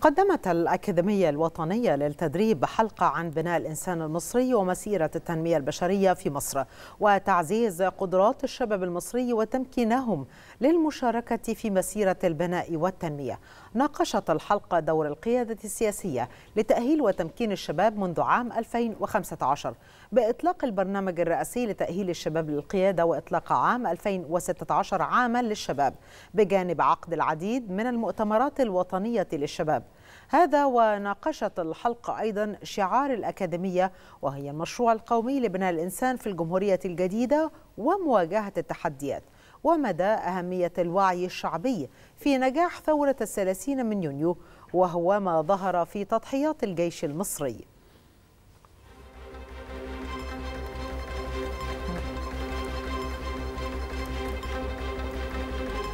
قدمت الأكاديمية الوطنية للتدريب حلقة عن بناء الإنسان المصري ومسيرة التنمية البشرية في مصر وتعزيز قدرات الشباب المصري وتمكينهم للمشاركة في مسيرة البناء والتنمية ناقشت الحلقة دور القيادة السياسية لتأهيل وتمكين الشباب منذ عام 2015 بإطلاق البرنامج الرئاسي لتأهيل الشباب للقيادة وإطلاق عام 2016 عاما للشباب بجانب عقد العديد من المؤتمرات الوطنية للشباب هذا وناقشت الحلقة أيضا شعار الأكاديمية وهي المشروع القومي لبناء الإنسان في الجمهورية الجديدة ومواجهة التحديات ومدى أهمية الوعي الشعبي في نجاح ثورة الثلاثين من يونيو وهو ما ظهر في تضحيات الجيش المصري